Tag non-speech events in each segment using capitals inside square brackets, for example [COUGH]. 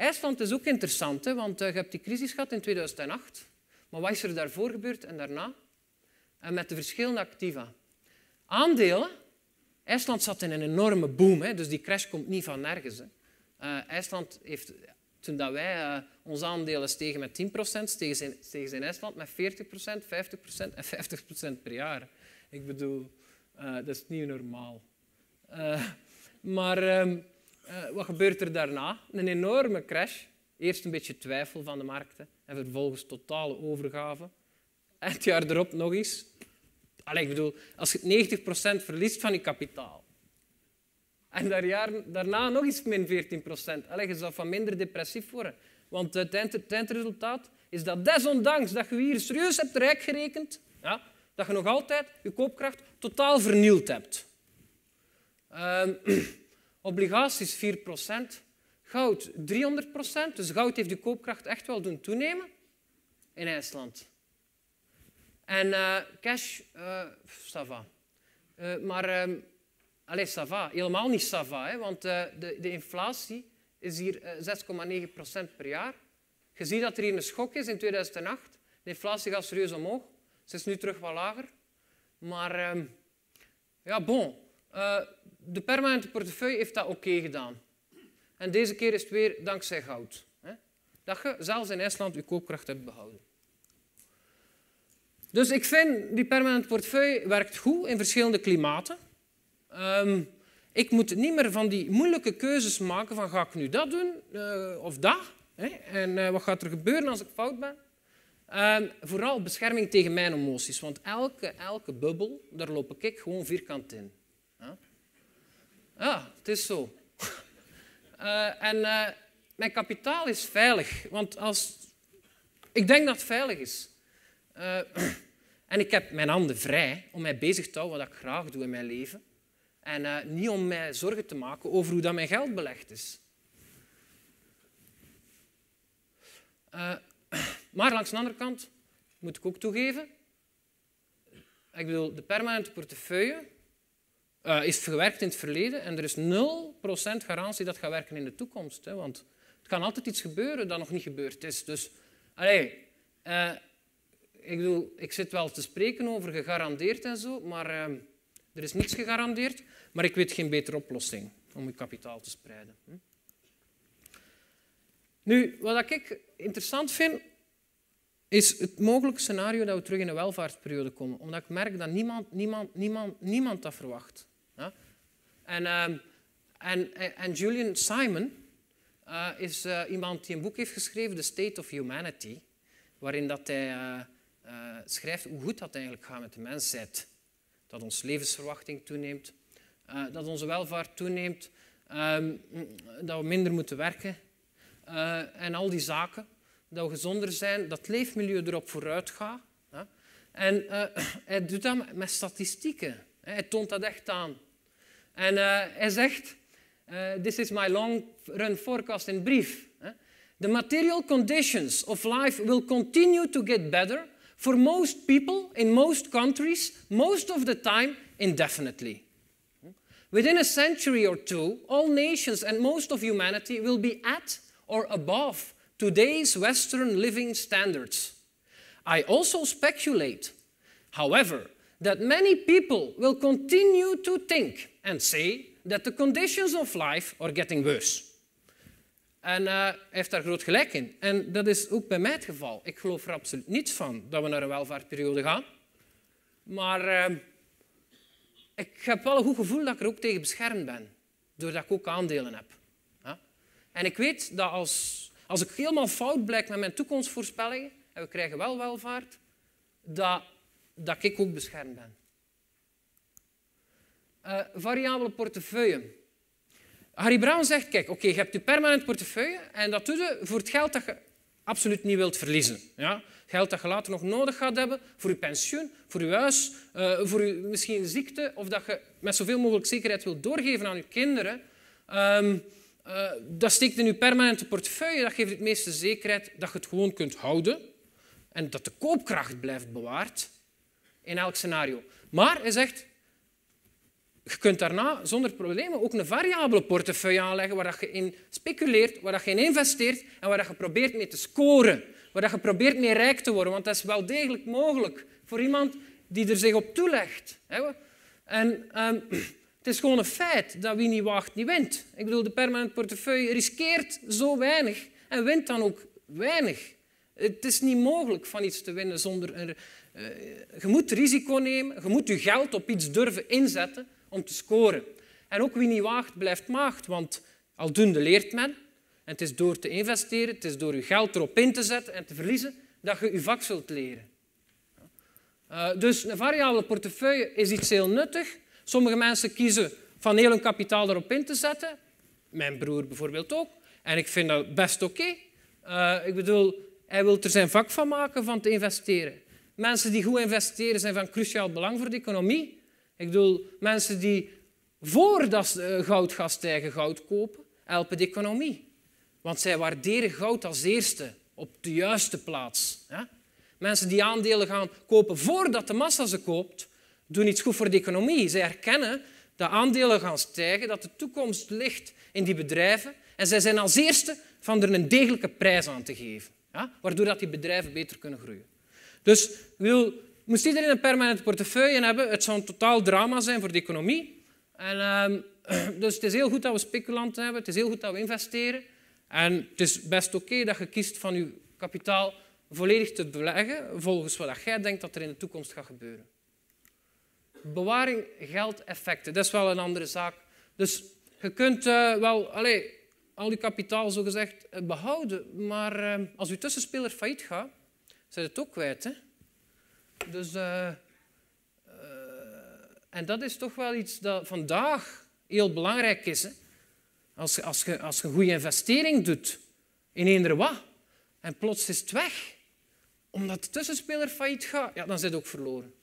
IJsland is dus ook interessant, hè, want eh, je hebt die crisis gehad in 2008. Maar wat is er daarvoor gebeurd en daarna? En met de verschillende activa. Aandelen. IJsland zat in een enorme boom, hè, dus die crash komt niet van nergens. Hè. Eh, IJsland heeft, toen dat wij uh, onze aandelen stegen met 10%, stegen ze, in, stegen ze in IJsland met 40%, 50% en 50% per jaar. Ik bedoel, dat is niet normaal. maar ehm, eh, wat gebeurt er daarna? Een enorme crash. Eerst een beetje twijfel van de markten en vervolgens totale overgave. En het jaar erop nog eens. Allee, ik bedoel, als je 90% verliest van je kapitaal en daar jaar, daarna nog eens min 14%, allee, je zou van minder depressief worden. Want het, eindresultaat is dat desondanks dat je hier serieus hebt rijk gerekend, ja, dat je nog altijd je koopkracht totaal vernield hebt. Ehm, [CLEARS THROAT] Obligaties 4%, goud 300%. Dus goud heeft de koopkracht echt wel doen toenemen in IJsland. En eh, cash, uh, eh, sava. Eh, maar, ehm, alleen allez, sava. Helemaal niet sava, hè, want de, de, inflatie is hier 6,9% per jaar. Je ziet dat er hier een schok is in 2008. De inflatie gaat serieus omhoog. Ze is nu terug wat lager. Maar, ehm, ja, bon. Eh, de permanente portefeuille heeft dat oké gedaan. En deze keer is het weer dankzij goud. Hè? Dat je zelfs in IJsland je koopkracht hebt behouden. Dus ik vind, die permanente portefeuille werkt goed in verschillende klimaten. Ehm, ik moet niet meer van die moeilijke keuzes maken van ga ik nu dat doen eh, of dat? Hè? En eh, wat gaat er gebeuren als ik fout ben? Ehm, vooral bescherming tegen mijn emoties, want elke, elke bubbel, daar loop ik gewoon vierkant in. Ah, het is zo. Eh, en eh, mijn kapitaal is veilig, want als... ik denk dat het veilig is. Eh, [CLEARS THROAT] en ik heb mijn handen vrij om mij bezig te houden wat ik graag doe in mijn leven. En niet om mij zorgen te maken over hoe dat mijn geld belegd is. [CLEARS THROAT] maar langs de andere kant moet ik ook toegeven, ik bedoel, de permanente portefeuille eh, is gewerkt in het verleden en er is 0% garantie dat gaat werken in de toekomst. Hè, want het kan altijd iets gebeuren dat nog niet gebeurd is. Dus, allee, eh, ik, ik zit wel te spreken over gegarandeerd en zo, maar eh, er is niets gegarandeerd. Maar ik weet geen betere oplossing om je kapitaal te spreiden. Hm? Nu, wat ik interessant vind, is het mogelijk scenario dat we terug in een welvaartsperiode komen. Omdat ik merk dat niemand, niemand, niemand, niemand dat verwacht. Ja? Ehm, en, en, en, Julian Simon eh, is eh, iemand die een boek heeft geschreven, The State of Humanity, waarin dat hij eh, schrijft hoe goed dat eigenlijk gaat met de mensheid. Dat onze levensverwachting toeneemt, dat onze welvaart toeneemt, ehm, dat we minder moeten werken en al die zaken dat we gezonder zijn, dat het leefmilieu erop vooruit gaat. En uh, [CLEARS THROAT] hij doet dat met statistieken. Hij toont dat echt aan. En eh, hij zegt, eh, this is my long-run forecast in brief. The material conditions of life will continue to get better for most people in most countries, most of the time indefinitely. Within a century or two, all nations and most of humanity will be at or above today's Western living standards. I also speculate, however, that many people will continue to think and say that the conditions of life are getting worse. En eh, heeft daar groot gelijk in. En dat is ook bij mij het geval. Ik geloof er absoluut niets van dat we naar een welvaartperiode gaan. Maar ehm, ik heb wel een goed gevoel dat ik er ook tegen beschermd ben. Doordat ik ook aandelen heb. En ik weet dat als als ik helemaal fout blijk met mijn toekomstvoorspellingen, en we krijgen wel welvaart, dat, dat ik ook beschermd ben. Uh, variabele portefeuille. Harry Brown zegt, kijk, oké, je hebt je permanent portefeuille en dat doe je voor het geld dat je absoluut niet wilt verliezen. Ja? Geld dat je later nog nodig gaat hebben voor je pensioen, voor je huis, uh, voor je misschien ziekte, of dat je met zoveel mogelijk zekerheid wilt doorgeven aan je kinderen. Ehm, eh, dat steekt in je permanente portefeuille. Dat geeft het meeste zekerheid dat je het gewoon kunt houden. En dat de koopkracht blijft bewaard in elk scenario. Maar hij zegt, je kunt daarna zonder problemen ook een variabele portefeuille aanleggen waar je in speculeert, waar je in investeert en waar je probeert mee te scoren. Waar je probeert mee rijk te worden, want dat is wel degelijk mogelijk voor iemand die er zich op toelegt. En ehm, [CLEARS THROAT] Het is gewoon een feit dat wie niet wacht, niet wint. Ik bedoel, de permanent portefeuille riskeert zo weinig en wint dan ook weinig. Het is niet mogelijk van iets te winnen zonder... Een, eh, je moet risico nemen, je moet je geld op iets durven inzetten om te scoren. En ook wie niet waagt, blijft maagd, want al aldoende leert men. En het is door te investeren, het is door je geld erop in te zetten en te verliezen, dat je je vak zult leren. Eh, dus een variabele portefeuille is iets heel nuttig, Sommige mensen kiezen van heel hun kapitaal erop in te zetten. Mijn broer bijvoorbeeld ook. En ik vind dat best oké. Eh, ik bedoel, hij wil er zijn vak van maken van te investeren. Mensen die goed investeren zijn van cruciaal belang voor de economie. Ik bedoel, mensen die voordat ze eh, goud goud kopen, helpen de economie. Want zij waarderen goud als eerste, op de juiste plaats. Mensen die aandelen gaan kopen voordat de massa ze koopt, doen iets goed voor de economie. Zij erkennen dat aandelen gaan stijgen, dat de toekomst ligt in die bedrijven. En zij zijn als eerste van er een degelijke prijs aan te geven, ja? waardoor dat die bedrijven beter kunnen groeien. Dus wil, moest iedereen een permanente portefeuille hebben, het zou een totaal drama zijn voor de economie. En, ehm, [CLEARS THROAT] dus het is heel goed dat we speculanten hebben, het is heel goed dat we investeren. En het is best oké dat je kiest van je kapitaal volledig te beleggen volgens wat jij denkt dat er in de toekomst gaat gebeuren. Bewaring geldt effecten. Dat is wel een andere zaak. Dus je kunt eh, wel al je kapitaal gezegd eh, behouden, maar eh, als je tussenspeler failliet gaat, zijn het ook kwijt. Hè? Dus, en dat is toch wel iets dat vandaag heel belangrijk is. Hè? Als, je, als, je, als je een goede investering doet in eender wat, en plots is het weg, omdat de tussenspeler failliet gaat, ja, dan zit het ook verloren.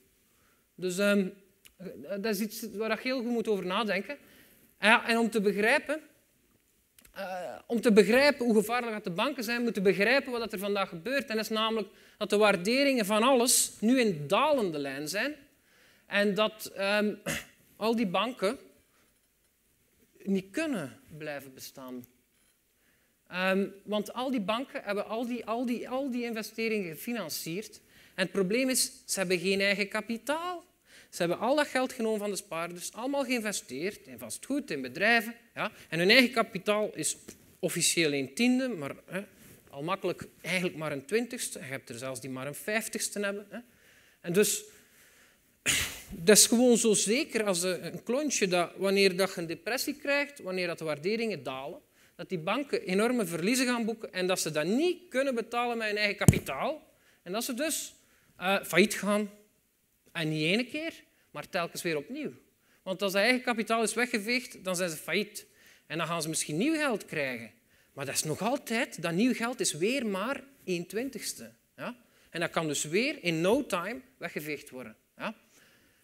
Dus ehm, eh, dat is iets waar je heel goed moet over nadenken. en om te begrijpen, eh, om te begrijpen hoe gevaarlijk dat de banken zijn, moeten begrijpen wat er vandaag gebeurt. En dat is namelijk dat de waarderingen van alles nu in dalende lijn zijn. En dat ehm, [CLEARS THROAT] al die banken niet kunnen blijven bestaan. Ehm, want al die banken hebben al die, al, die, al die investeringen gefinancierd. En het probleem is, ze hebben geen eigen kapitaal. Ze hebben al dat geld genomen van de spaarders, allemaal geïnvesteerd in vastgoed, in bedrijven. Ja? En hun eigen kapitaal is officieel een tiende, maar hè, al makkelijk eigenlijk maar een twintigste. Je hebt er zelfs die maar een vijftigste hebben. Hè? En dus, [CLEARS THROAT] dat is gewoon zo zeker als eh, een klontje dat wanneer dat je een depressie krijgt, wanneer dat de waarderingen dalen, dat die banken enorme verliezen gaan boeken en dat ze dat niet kunnen betalen met hun eigen kapitaal. En dat ze dus eh, failliet gaan en niet één keer, maar telkens weer opnieuw. Want als dat eigen kapitaal is weggeveegd, dan zijn ze failliet. En dan gaan ze misschien nieuw geld krijgen. Maar dat is nog altijd, dat nieuw geld is weer maar 1 twintigste. Ja? En dat kan dus weer in no time weggeveegd worden. Ja?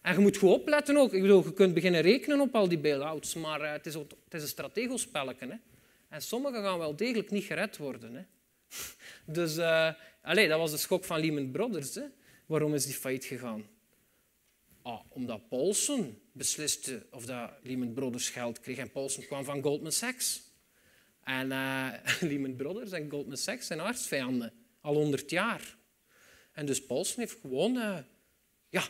En je moet goed opletten ook. Ik bedoel, je kunt beginnen rekenen op al die bail-outs, maar eh, het, is, het is een strategospelletje. Hè? En sommigen gaan wel degelijk niet gered worden. Hè? [LAUGHS] Dus, uh, eh, allez, dat was de schok van Lehman Brothers. Hè? Waarom is die failliet gegaan? Ah, omdat Paulsen besliste of dat Lehman Brothers geld kreeg. En Paulsen kwam van Goldman Sachs. En eh, [LAUGHS] Lehman Brothers en Goldman Sachs zijn artsvijanden al honderd jaar. En dus Paulsen heeft gewoon... Eh, ja,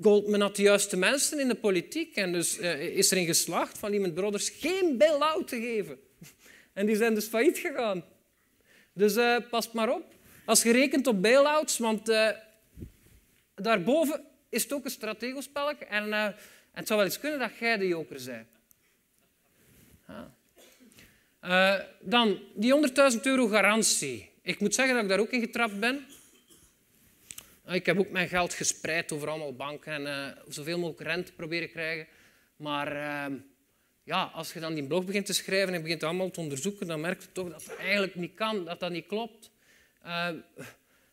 Goldman had de juiste mensen in de politiek. En dus eh, is is in geslaagd van Lehman Brothers geen bail-out te geven. [LAUGHS] En die zijn dus failliet gegaan. Dus pas maar op. Als je rekent op bail-outs, want daarboven is het ook een strategospelk, En, en eh, het zou wel eens kunnen dat jij de joker bent. Eh, dan, die 100.000 euro garantie. Ik moet zeggen dat ik daar ook in getrapt ben. Eh, ik heb ook mijn geld gespreid over allemaal banken en zoveel mogelijk rente proberen krijgen. Maar ehm, ja, als je dan die blog begint te schrijven en begint allemaal te onderzoeken, dan merk je toch dat het eigenlijk niet kan, dat dat niet klopt.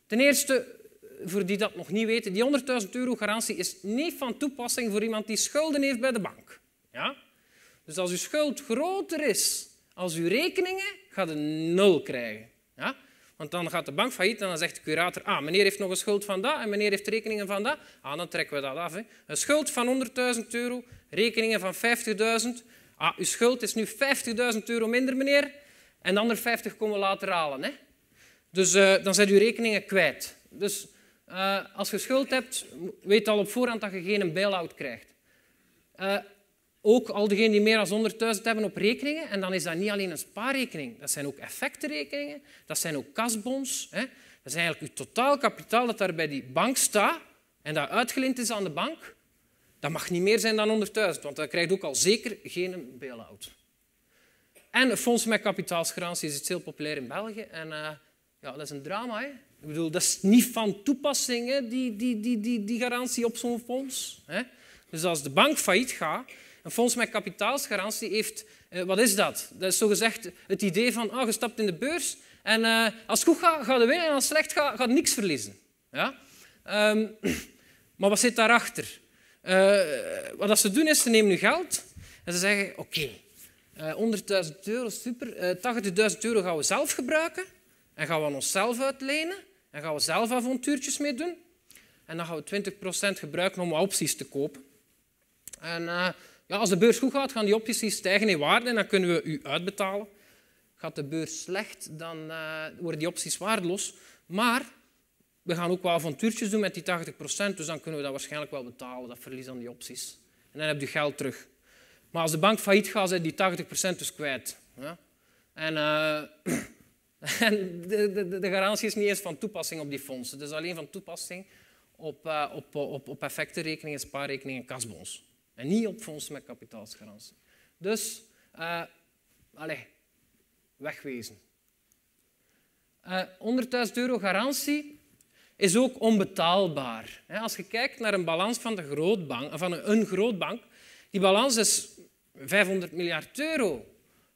ten eerste, voor die dat nog niet weten, die 100.000 euro garantie is niet van toepassing voor iemand die schulden heeft bij de bank. Ja? Dus als uw schuld groter is als uw rekeningen, gaat u nul krijgen. Ja? Want dan gaat de bank failliet en dan zegt de curator, ah, meneer heeft nog een schuld van dat en meneer heeft rekeningen van dat. Ah, dan trekken we dat af. Hè. Een schuld van 100.000 euro, rekeningen van 50.000. Ah, uw schuld is nu 50.000 euro minder, meneer. En de andere 50 komen we later halen. Hè. Dus eh, dan zijn uw rekeningen kwijt. Dus eh, als je schuld hebt, weet al op voorhand dat je geen bail-out krijgt. Eh, ook al diegenen die meer dan 100.000 hebben op rekeningen. En dan is dat niet alleen een spaarrekening. Dat zijn ook effectenrekeningen. Dat zijn ook kasbons. Hè. Dat is eigenlijk je totaal kapitaal dat daar bij die bank staat en dat uitgeleend is aan de bank. Dat mag niet meer zijn dan 100.000, want dan krijgt ook al zeker geen bail-out. En fondsen met kapitaalsgarantie is het heel populair in België. En eh, ja, dat is een drama. Hè. Ik bedoel, dat is niet van toepassing, hè, die, die, die, die, die garantie op zo'n fonds. Hè? Dus als de bank failliet gaat, een fonds met kapitaalsgarantie heeft... Eh, wat is dat? Dat is zogezegd het idee van, oh je stapt in de beurs en eh, als het goed gaat, ga je winnen en als het slecht gaat, gaat niks verliezen. Ja? Ehm, [CLEARS THROAT] maar wat zit daarachter? Uh, wat ze doen is, ze nemen nu geld en ze zeggen, oké, eh, okay, 100.000 euro, super, uh, eh, 80.000 euro gaan we zelf gebruiken en gaan we aan onszelf uitlenen. Dan gaan we zelf avontuurtjes mee doen. En dan gaan we 20% gebruiken om opties te kopen. En eh, ja, als de beurs goed gaat, gaan die opties stijgen in waarde en dan kunnen we u uitbetalen. Gaat de beurs slecht, dan eh, worden die opties waardeloos. Maar we gaan ook wel avontuurtjes doen met die 80%, dus dan kunnen we dat waarschijnlijk wel betalen, dat verlies aan die opties. En dan heb je geld terug. Maar als de bank failliet gaat, zijn die 80% dus kwijt. Ja? En eh, [CLEARS THROAT] [LAUGHS] de, de, de, garantie is niet eens van toepassing op die fondsen. is alleen van toepassing op, uh, op, eh, op, op effectenrekeningen, spaarrekeningen en kasbons. En niet op fondsen met kapitaalsgarantie. Dus, uh, wegwezen. Uh, 100.000 euro garantie is ook onbetaalbaar. Als je kijkt naar een balans van, de grootbank, van een grootbank, die balans is 500 miljard euro.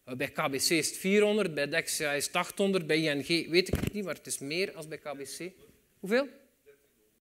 Bij KBC is het 400, bij Dexia is het 800, bij ING weet ik het niet, maar het is meer als bij KBC. Hoeveel?